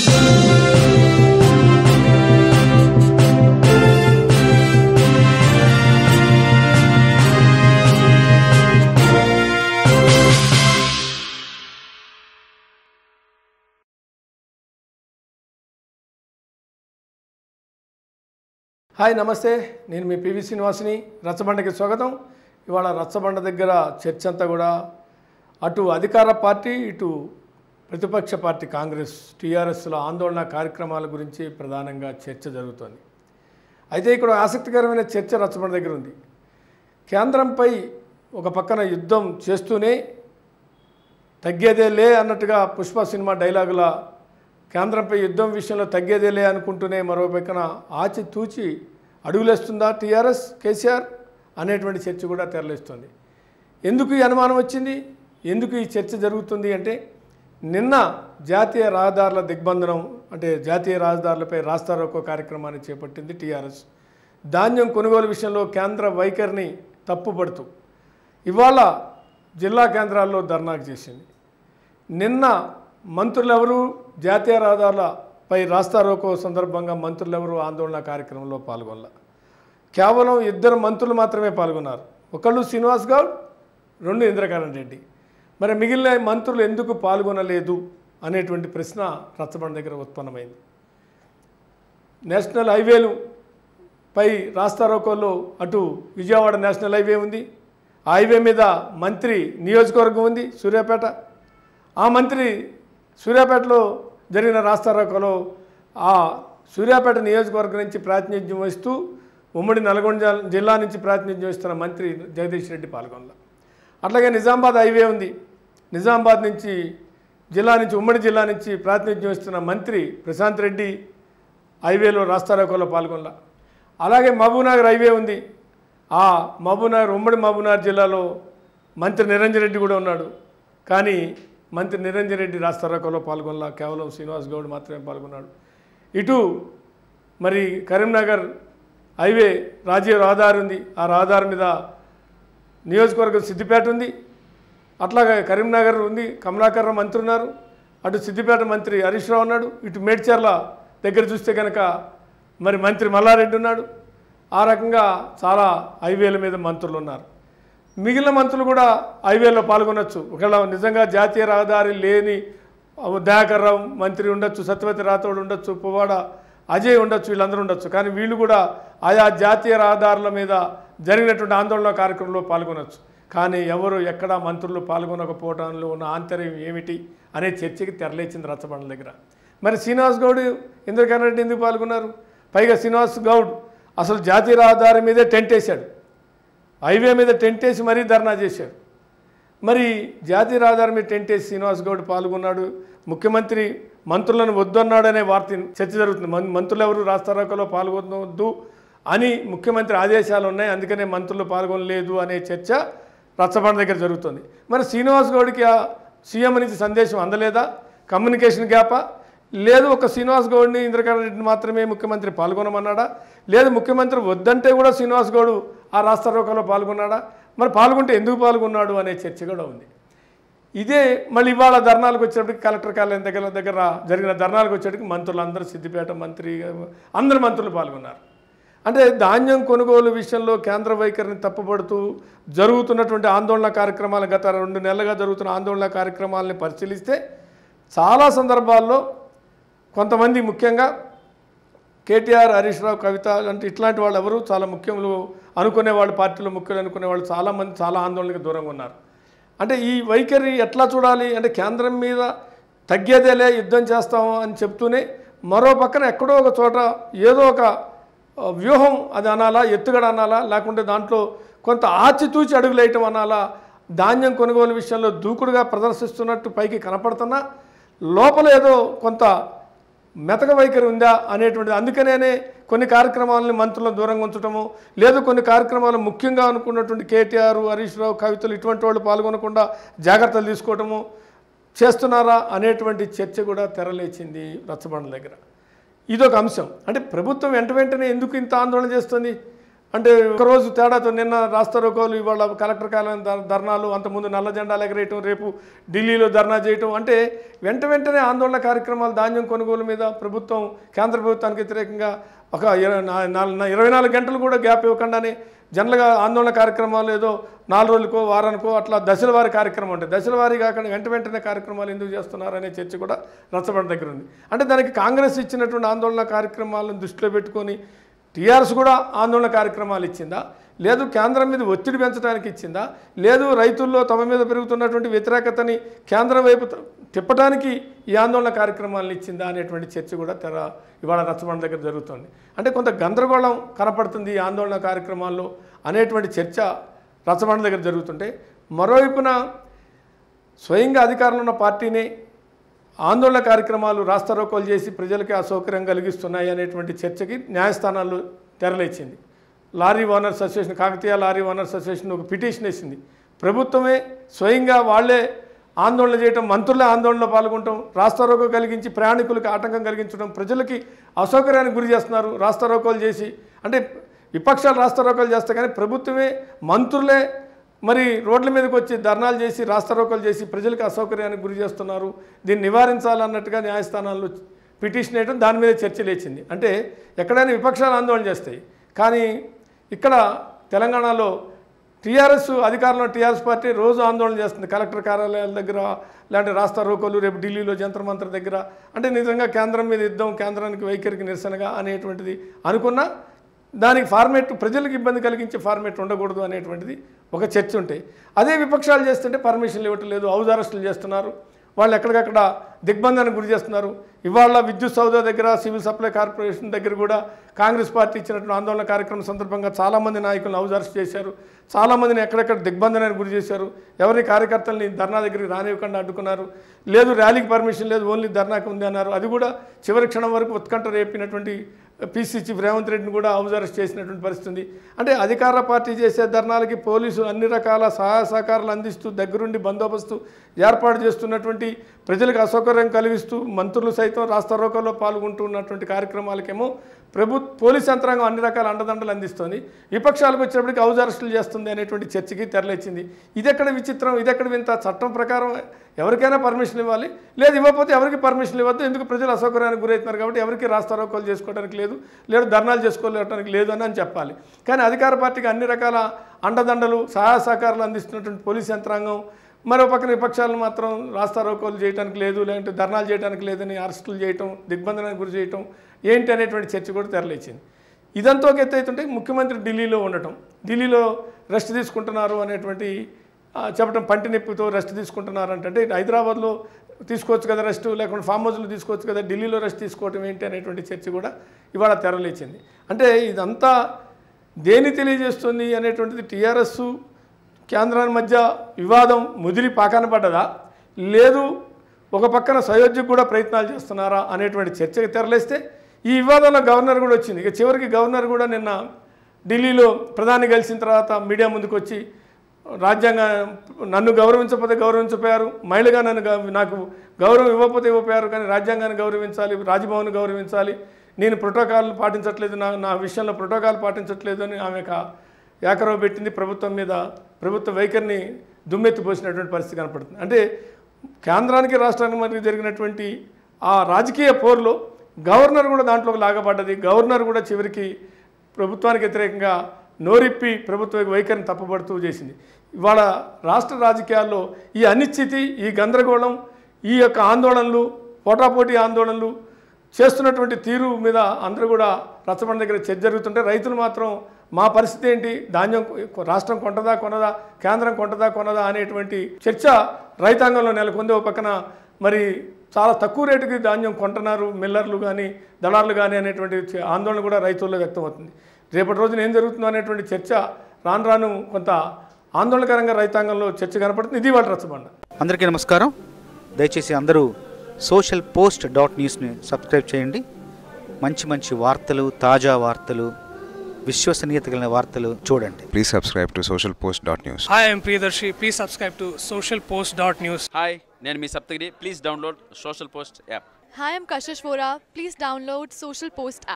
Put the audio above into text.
hi నమస్తే నేను మీ PV శ్రీనివాసిని రచ్చబండకి స్వాగతం ఇవాళ రచ్చబండ దగ్గర చర్చ అంతా కూడా అటు అధికార పార్టీ ఇటు ప్రతిపక్ష పార్టీ కాంగ్రెస్ టీఆర్ఎస్లో ఆందోళన కార్యక్రమాల గురించి ప్రధానంగా చర్చ జరుగుతోంది అయితే ఇక్కడ ఆసక్తికరమైన చర్చ రచ్చబడి దగ్గర ఉంది కేంద్రంపై ఒక పక్కన యుద్ధం చేస్తూనే తగ్గేదే లే అన్నట్టుగా పుష్ప సినిమా డైలాగుల కేంద్రంపై యుద్ధం విషయంలో తగ్గేదే లే అనుకుంటూనే మరో పక్కన ఆచితూచి అడుగులేస్తుందా టీఆర్ఎస్ కేసీఆర్ అనేటువంటి చర్చ కూడా తెరలేస్తుంది ఎందుకు ఈ అనుమానం వచ్చింది ఎందుకు ఈ చర్చ జరుగుతుంది అంటే నిన్న జాతీయ రహదారుల దిగ్బంధనం అంటే జాతీయ రహదారులపై రాస్తారోకో కార్యక్రమాన్ని చేపట్టింది టీఆర్ఎస్ ధాన్యం కొనుగోలు విషయంలో కేంద్ర వైఖరిని తప్పుపడుతూ ఇవాళ జిల్లా కేంద్రాల్లో ధర్నాకు చేసింది నిన్న మంత్రులెవరు జాతీయ రహదారులపై రాస్తారోకో సందర్భంగా మంత్రులెవరు ఆందోళన కార్యక్రమంలో పాల్గొనల కేవలం ఇద్దరు మంత్రులు మాత్రమే పాల్గొన్నారు ఒకళ్ళు శ్రీనివాస్ గౌడ్ రెండు ఇంద్రకరణ్ రెడ్డి మరి మిగిలిన మంత్రులు ఎందుకు పాల్గొనలేదు అనేటువంటి ప్రశ్న రచ్చబండ దగ్గర ఉత్పన్నమైంది నేషనల్ హైవేలు పై రాస్తారోకోలో అటు విజయవాడ నేషనల్ హైవే ఉంది ఆ హైవే మీద మంత్రి నియోజకవర్గం ఉంది సూర్యాపేట ఆ మంత్రి సూర్యాపేటలో జరిగిన రాస్తారోకోలో ఆ సూర్యాపేట నియోజకవర్గం నుంచి ప్రాతినిధ్యం వహిస్తూ ఉమ్మడి నల్గొండ జిల్లా నుంచి ప్రాతినిధ్యం వహిస్తున్న మంత్రి జగదీష్ రెడ్డి పాల్గొనలా అట్లాగే నిజామాబాద్ హైవే ఉంది నిజామాబాద్ నుంచి జిల్లా నుంచి ఉమ్మడి జిల్లా నుంచి ప్రాతినిధ్యం ఇస్తున్న మంత్రి ప్రశాంత్ రెడ్డి హైవేలో రాస్తారోకోలో పాల్గొనలా అలాగే మహబూబ్నగర్ హైవే ఉంది ఆ మహబూనగర్ ఉమ్మడి మహబూనగర్ జిల్లాలో మంత్రి నిరంజన్ రెడ్డి కూడా ఉన్నాడు కానీ మంత్రి నిరంజన్ రెడ్డి రాస్తారోకోలో పాల్గొనలా కేవలం శ్రీనివాస్ గౌడ్ మాత్రమే పాల్గొన్నాడు ఇటు మరి కరీంనగర్ హైవే రాజీవ్ రహదారి ఉంది ఆ రహదారి మీద నియోజకవర్గం సిద్దిపేట ఉంది అట్లాగే కరీంనగర్ ఉంది కమలాకర్ణ మంత్రి ఉన్నారు అటు సిద్దిపేట మంత్రి హరీష్ రావు ఉన్నాడు ఇటు మేడ్చర్ల దగ్గర చూస్తే కనుక మరి మంత్రి మల్లారెడ్డి ఉన్నాడు ఆ రకంగా చాలా హైవేల మీద మంత్రులు ఉన్నారు మిగిలిన మంత్రులు కూడా హైవేలో పాల్గొనొచ్చు ఒకవేళ నిజంగా జాతీయ రహదారి లేని దయాకర్ రావు మంత్రి ఉండొచ్చు సత్యవతి రాథోడ్ ఉండొచ్చు పువ్వాడ అజయ్ ఉండొచ్చు వీళ్ళందరూ ఉండొచ్చు కానీ వీళ్ళు కూడా ఆయా జాతీయ రహదారుల మీద జరిగినటువంటి ఆందోళన కార్యక్రమంలో పాల్గొనొచ్చు కానీ ఎవరు ఎక్కడ మంత్రులు పాల్గొనకపోవడంలో ఉన్న ఆంతర్యం ఏమిటి అనే చర్చకి తెరలేచింది రచ్చబండల దగ్గర మరి శ్రీనివాస్ గౌడ్ ఇంద్రకరణ్ రెడ్డి ఎందుకు పాల్గొన్నారు పైగా శ్రీనివాస్ గౌడ్ అసలు జాతీయ రహదారి మీదే టెంట్ వేశాడు హైవే మీద టెంట్ వేసి మరీ ధర్నా చేశాడు మరి జాతీయ రహదారి మీద టెంట్ వేసి శ్రీనివాస్ గౌడ్ పాల్గొన్నాడు ముఖ్యమంత్రి మంత్రులను వద్దన్నాడనే వార్త చర్చ జరుగుతుంది మంత్రులు ఎవరు రాస్తారోకలో పాల్గొనవద్దు అని ముఖ్యమంత్రి ఆదేశాలు ఉన్నాయి అందుకనే మంత్రులు పాల్గొనలేదు అనే చర్చ రచ్చబండ దగ్గర జరుగుతుంది మరి శ్రీనివాస్ గౌడ్కి సీఎం నుంచి సందేశం అందలేదా కమ్యూనికేషన్ గ్యాపా లేదు ఒక శ్రీనివాస్ గౌడ్ని ఇంద్రకరణ్ రెడ్డిని మాత్రమే ముఖ్యమంత్రి పాల్గొనమన్నాడా లేదు ముఖ్యమంత్రి వద్దంటే కూడా శ్రీనివాస్ గౌడ్ ఆ రాస్తారోకంలో పాల్గొన్నాడా మరి పాల్గొంటే ఎందుకు పాల్గొన్నాడు అనే చర్చ కూడా ఉంది ఇదే మళ్ళీ ఇవాళ ధర్నాలకు వచ్చేటప్పటికి కలెక్టర్ కార్యాలయం దగ్గర దగ్గర జరిగిన ధర్నాలకు వచ్చేటప్పటికి మంత్రులు అందరూ సిద్దిపేట మంత్రి అందరు మంత్రులు పాల్గొన్నారు అంటే ధాన్యం కొనుగోలు విషయంలో కేంద్ర వైఖరిని తప్పబడుతూ జరుగుతున్నటువంటి ఆందోళన కార్యక్రమాలు గత రెండు నెలలుగా జరుగుతున్న ఆందోళన కార్యక్రమాలని పరిశీలిస్తే చాలా సందర్భాల్లో కొంతమంది ముఖ్యంగా కేటీఆర్ హరీష్ రావు కవిత అంటే ఇట్లాంటి వాళ్ళు ఎవరు చాలా ముఖ్యములు అనుకునే వాళ్ళు పార్టీలో ముఖ్యులు అనుకునే వాళ్ళు చాలామంది చాలా ఆందోళనకు దూరంగా ఉన్నారు అంటే ఈ వైఖరి ఎట్లా చూడాలి అంటే కేంద్రం మీద తగ్గేదేలే యుద్ధం చేస్తాము అని చెప్తూనే మరో పక్కన ఎక్కడో ఒక చోట ఏదో ఒక వ్యూహం అది అనాలా ఎత్తుగడ అనాలా లేకుంటే దాంట్లో కొంత ఆచితూచి అడుగులేయటం అనాలా ధాన్యం కొనుగోలు విషయంలో దూకుడుగా ప్రదర్శిస్తున్నట్టు పైకి కనపడుతున్నా లోపల ఏదో కొంత మెతక వైఖరి ఉందా అనేటువంటిది అందుకనే కొన్ని కార్యక్రమాలని మంత్రులను దూరంగా ఉంచటము లేదు కొన్ని కార్యక్రమాలు ముఖ్యంగా అనుకున్నటువంటి కేటీఆర్ హరీష్ రావు కవితలు ఇటువంటి వాళ్ళు పాల్గొనకుండా జాగ్రత్తలు తీసుకోవటము చేస్తున్నారా అనేటువంటి చర్చ కూడా తెరలేచింది రచ్చబండల దగ్గర ఇదొక అంశం అంటే ప్రభుత్వం వెంట వెంటనే ఎందుకు ఇంత ఆందోళన చేస్తుంది అంటే ఒకరోజు తేడాతో నిన్న రాస్తారోకోలు ఇవాళ కలెక్టర్ కాలం ధర్నాలు అంతకుముందు నల్ల జెండాలు ఎగరేయటం రేపు ఢిల్లీలో ధర్నా చేయటం అంటే వెంట వెంటనే ఆందోళన కార్యక్రమాలు ధాన్యం కొనుగోలు మీద ప్రభుత్వం కేంద్ర ప్రభుత్వానికి వ్యతిరేకంగా ఒక ఇరవై నాలుగు గంటలు కూడా గ్యాప్ ఇవ్వకుండానే జనరల్గా ఆందోళన కార్యక్రమాలు ఏదో నాలుగు రోజులకో వారానికో అట్లా దశల వారి కార్యక్రమం ఉంటాయి దశల వారి కాకుండా వెంట వెంటనే కార్యక్రమాలు ఎందుకు చేస్తున్నారు అనే చర్చ కూడా రచ్చబండ దగ్గర ఉంది అంటే దానికి కాంగ్రెస్ ఇచ్చినటువంటి ఆందోళన కార్యక్రమాలను దృష్టిలో పెట్టుకొని టీఆర్ఎస్ కూడా ఆందోళన కార్యక్రమాలు ఇచ్చిందా లేదు కేంద్రం మీద ఒత్తిడి పెంచడానికి ఇచ్చిందా లేదు రైతుల్లో తమ మీద పెరుగుతున్నటువంటి వ్యతిరేకతని కేంద్రం వైపు తిప్పటానికి ఈ ఆందోళన కార్యక్రమాలను ఇచ్చిందా అనేటువంటి చర్చ కూడా తెర ఇవాళ రచ్చబండ దగ్గర జరుగుతోంది అంటే కొంత గందరగోళం కనపడుతుంది ఈ ఆందోళన కార్యక్రమాల్లో అనేటువంటి చర్చ రచ్చబండ దగ్గర జరుగుతుంటే మరోవైపున స్వయంగా అధికారంలో ఉన్న పార్టీనే ఆందోళన కార్యక్రమాలు రాస్తారోకోలు చేసి ప్రజలకి అసౌకర్యం కలిగిస్తున్నాయి అనేటువంటి చర్చకి న్యాయస్థానాలు తెరలేచింది lorry owners association Kakatiya lorry owners association ఒక పిటిషన్ వేసింది ప్రభుత్వమే స్వయంగా వాళ్లే ఆందోళన చేయటం మంత్రులే ఆందోళనలో పాల్గొనటం రాస్తారోకో కలిగించి ప్రయాణికులకు ఆటంకం కలిగించడం ప్రజలకి అసౌకర్యానికి గురి చేస్తున్నారు రాస్తారోకోలు చేసి అంటే విపక్షాలు రాస్తారోకోలు చేస్తే కానీ ప్రభుత్వమే మంత్రులే మరి రోడ్ల మీదకి వచ్చి ధర్నాలు చేసి రాస్తారోకలు చేసి ప్రజలకు అసౌకర్యానికి గురి చేస్తున్నారు దీన్ని నివారించాలన్నట్టుగా న్యాయస్థానాల్లో పిటిషన్ వేయడం దాని మీద చర్చ లేచింది అంటే ఎక్కడైనా విపక్షాలు ఆందోళన చేస్తాయి కానీ ఇక్కడ తెలంగాణలో టీఆర్ఎస్ అధికారంలో టీఆర్ఎస్ పార్టీ రోజు ఆందోళన చేస్తుంది కలెక్టర్ కార్యాలయాల దగ్గర లేదంటే రాస్తా రోకోలు రేపు ఢిల్లీలో జంత్రమంత్ర దగ్గర అంటే నిజంగా కేంద్రం మీద యుద్ధం కేంద్రానికి వైఖరికి నిరసనగా అనేటువంటిది అనుకున్నా దానికి ఫార్మేట్ ప్రజలకు ఇబ్బంది కలిగించే ఫార్మేట్ ఉండకూడదు అనేటువంటిది ఒక చర్చ ఉంటాయి అదే విపక్షాలు చేస్తుంటే పర్మిషన్లు ఇవ్వటం లేదు చేస్తున్నారు వాళ్ళు ఎక్కడికక్కడ దిగ్బంధానికి గురి చేస్తున్నారు ఇవాళ విద్యుత్ సౌద దగ్గర సివిల్ సప్లై కార్పొరేషన్ దగ్గర కూడా కాంగ్రెస్ పార్టీ ఇచ్చినటువంటి ఆందోళన కార్యక్రమం సందర్భంగా చాలామంది నాయకులను హౌజ్ అరెస్ట్ చేశారు చాలామందిని ఎక్కడెక్కడ దిగ్బంధనానికి గురి చేశారు ఎవరి కార్యకర్తల్ని ధర్నా దగ్గరికి రానివ్వకుండా అడ్డుకున్నారు లేదు ర్యాలీకి పర్మిషన్ లేదు ఓన్లీ ధర్నాకి ఉంది అన్నారు అది కూడా చివరి క్షణం వరకు ఉత్కంఠ రేపినటువంటి పీసీ చీఫ్ రేవంత్ రెడ్డిని కూడా హౌస్ అరెస్ట్ చేసినటువంటి పరిస్థితి అంటే అధికార పార్టీ చేసే ధర్నాలకి పోలీసులు అన్ని రకాల సహాయ సహకారాలు అందిస్తూ దగ్గరుండి బందోబస్తు ఏర్పాటు చేస్తున్నటువంటి ప్రజలకు అసౌకర్యం కలిగిస్తూ మంత్రులు సైతం రాస్తారోకల్లో పాల్గొంటూ ఉన్నటువంటి కార్యక్రమాలకేమో ప్రభు పోలీస్ యంత్రాంగం అన్ని రకాల అండదండలు అందిస్తోంది విపక్షాలకు వచ్చినప్పటికీ హౌజ్ చేస్తుంది అనేటువంటి చర్చకి తెరలేచింది ఇదెక్కడ విచిత్రం ఇదెక్కడ వింత చట్టం ప్రకారం ఎవరికైనా పర్మిషన్ ఇవ్వాలి లేదు ఇవ్వకపోతే ఎవరికి పర్మిషన్ ఇవ్వద్దు ఎందుకు ప్రజలు అసౌకర్యానికి గురవుతున్నారు కాబట్టి ఎవరికి రాస్తారోకాలు చేసుకోవడానికి లేదు లేదు ధర్నాలు చేసుకోలేవడానికి లేదు అని చెప్పాలి కానీ అధికార పార్టీకి అన్ని రకాల అండదండలు సహాయ సహకారాలు అందిస్తున్నటువంటి పోలీస్ యంత్రాంగం మరో పక్కన విపక్షాలను మాత్రం రాస్తారోకోలు చేయడానికి లేదు లేదంటే ధర్నాలు చేయడానికి లేదని అరెస్టులు చేయటం దిగ్బంధనానికి గురి చేయటం ఏంటి అనేటువంటి చర్చ కూడా తెరలేచింది ఇదంతా ఎత్తు అవుతుంటే ముఖ్యమంత్రి ఢిల్లీలో ఉండటం ఢిల్లీలో రెస్ట్ తీసుకుంటున్నారు అనేటువంటి చెప్పడం పంటి నొప్పితో రెస్ట్ తీసుకుంటున్నారు అంటే హైదరాబాద్లో తీసుకోవచ్చు కదా రెస్ట్ లేకుండా ఫామ్ హౌస్లో తీసుకోవచ్చు కదా ఢిల్లీలో రెస్ట్ తీసుకోవటం ఏంటి అనేటువంటి చర్చ కూడా ఇవాళ తెరలేచింది అంటే ఇదంతా దేని తెలియజేస్తుంది అనేటువంటిది టీఆర్ఎస్ కేంద్రాన్ని మధ్య వివాదం ముదిరి పాకాన పడ్డదా లేదు ఒక పక్కన సయోధ్యకు కూడా ప్రయత్నాలు చేస్తున్నారా అనేటువంటి చర్చకి తెరలేస్తే ఈ వివాదంలో గవర్నర్ కూడా వచ్చింది ఇక చివరికి గవర్నర్ కూడా నిన్న ఢిల్లీలో ప్రధాని కలిసిన తర్వాత మీడియా ముందుకు వచ్చి రాజ్యాంగ నన్ను గౌరవించకపోతే గౌరవించపోయారు మహిళగా నన్ను నాకు గౌరవం ఇవ్వకపోతే ఇవ్వపోయారు కానీ రాజ్యాంగాన్ని గౌరవించాలి రాజభవన్ గౌరవించాలి నేను ప్రోటోకాల్ పాటించట్లేదు నా నా విషయంలో ప్రోటోకాల్ పాటించట్లేదు అని ఆమె ఏకరవ పెట్టింది ప్రభుత్వం మీద ప్రభుత్వ వైఖరిని దుమ్మెత్తిపోసినటువంటి పరిస్థితి కనపడుతుంది అంటే కేంద్రానికి రాష్ట్రానికి మధ్య జరిగినటువంటి ఆ రాజకీయ పోరులో గవర్నర్ కూడా దాంట్లో లాగబడ్డది గవర్నర్ కూడా చివరికి ప్రభుత్వానికి వ్యతిరేకంగా నోరిప్పి ప్రభుత్వ వైఖరిని తప్పబడుతూ చేసింది ఇవాళ రాష్ట్ర రాజకీయాల్లో ఈ అనిశ్చితి ఈ గందరగోళం ఈ యొక్క ఆందోళనలు పోటాపోటీ ఆందోళనలు చేస్తున్నటువంటి తీరు మీద అందరూ కూడా రచబడి దగ్గర చర్చ జరుగుతుంటే రైతులు మాత్రం మా పరిస్థితి ఏంటి ధాన్యం రాష్ట్రం కొంటదా కొనదా కేంద్రం కొంటదా కొనదా అనేటువంటి చర్చ రైతాంగంలో నెలకొంది ఒక పక్కన మరి చాలా తక్కువ రేటుకి ధాన్యం కొంటున్నారు మిల్లర్లు కానీ దళారులు కానీ అనేటువంటి ఆందోళన కూడా రైతుల్లో వ్యక్తం అవుతుంది రేపటి రోజున ఏం జరుగుతుందో అనేటువంటి చర్చ రాను రాను కొంత ఆందోళనకరంగా రైతాంగంలో చర్చ కనపడుతుంది ఇది వాళ్ళ రచ్చబండ అందరికీ నమస్కారం దయచేసి అందరూ సోషల్ పోస్ట్ డాట్ న్యూస్ని సబ్స్క్రైబ్ చేయండి మంచి మంచి వార్తలు తాజా వార్తలు విశ్వసనీయత కలిగిన వార్తలు చూడండి please subscribe to social post dot news hi I'm Priyadarshi please subscribe to social post dot news hi నేను మీ Saptagiri please download social post app hi I'm Kashish Vora please download social post app